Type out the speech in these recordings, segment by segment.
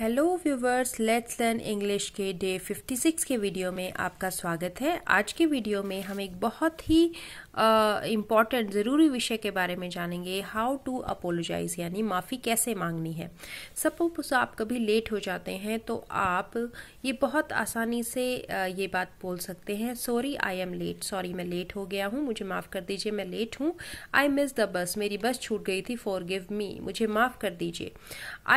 Hello viewers let's learn English के day 56 के video में आपका स्वागत है आज के वीडियो में हम एक बहुत ही इम्पॉर्टेंट uh, ज़रूरी विषय के बारे में जानेंगे हाउ टू अपोलोजाइज यानी माफ़ी कैसे मांगनी है सपोज आप कभी लेट हो जाते हैं तो आप ये बहुत आसानी से ये बात बोल सकते हैं sorry I am late sorry मैं लेट हो गया हूँ मुझे माफ़ कर दीजिए मैं लेट हूँ आई मिस द बस मेरी बस छूट गई थी फॉर गिव मी मुझे माफ़ कर दीजिए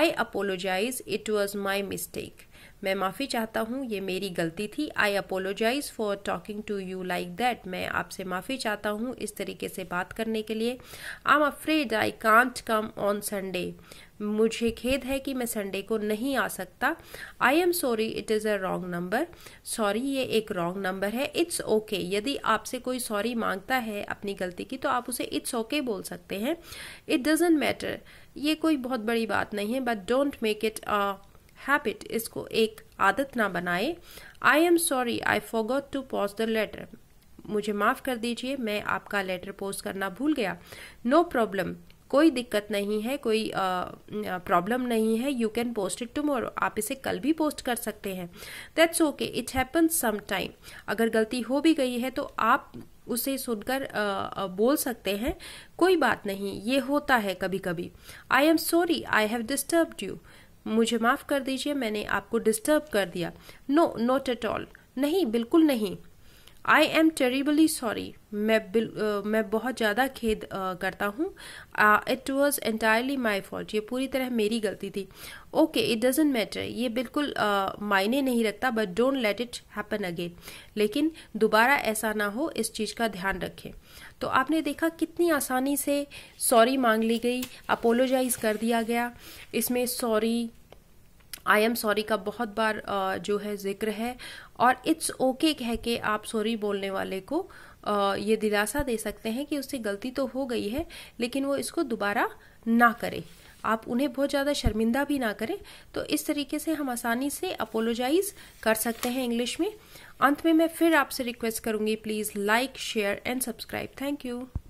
I apologise it it was my mistake मैं माफ़ी चाहता हूँ ये मेरी गलती थी I apologise for talking to you like that मैं आपसे माफ़ी चाहता हूँ इस तरीके से बात करने के लिए I am afraid I can't come on Sunday मुझे खेद है कि मैं संडे को नहीं आ सकता I am sorry it is a wrong number sorry ये एक रॉन्ग नंबर है इट्स ओके okay. यदि आपसे कोई सॉरी मांगता है अपनी गलती की तो आप उसे इट्स ओके okay बोल सकते हैं इट डजेंट मैटर ये कोई बहुत बड़ी बात नहीं है but don't make it a habit इसको एक आदत ना बनाए I am sorry I forgot to pause the letter मुझे माफ़ कर दीजिए मैं आपका लेटर पोस्ट करना भूल गया नो प्रॉब्लम कोई दिक्कत नहीं है कोई प्रॉब्लम नहीं है you can post it tomorrow आप इसे कल भी पोस्ट कर सकते हैं that's okay it's happen some time अगर गलती हो भी गई है तो आप उसे सुनकर बोल सकते हैं कोई बात नहीं ये होता है कभी कभी I am sorry I have disturb you मुझे माफ़ कर दीजिए मैंने आपको डिस्टर्ब कर दिया नो नॉट एट ऑल नहीं बिल्कुल नहीं आई एम टेरिबली सॉरी मैं बिल uh, मैं बहुत ज़्यादा खेद uh, करता हूँ it was entirely my fault ये पूरी तरह मेरी गलती थी ओके इट डजेंट मैटर ये बिल्कुल uh, मायने नहीं रखता but don't let it happen again लेकिन दोबारा ऐसा ना हो इस चीज़ का ध्यान रखें तो आपने देखा कितनी आसानी से सॉरी मांग ली गई अपोलोजाइज कर दिया गया इसमें सॉरी आई एम सॉरी का बहुत बार जो है जिक्र है और इट्स ओके okay कह के आप सॉरी बोलने वाले को ये दिलासा दे सकते हैं कि उससे गलती तो हो गई है लेकिन वो इसको दोबारा ना करे आप उन्हें बहुत ज़्यादा शर्मिंदा भी ना करें तो इस तरीके से हम आसानी से अपोलोजाइज कर सकते हैं इंग्लिश में अंत में मैं फिर आपसे रिक्वेस्ट करूँगी please like share and subscribe thank you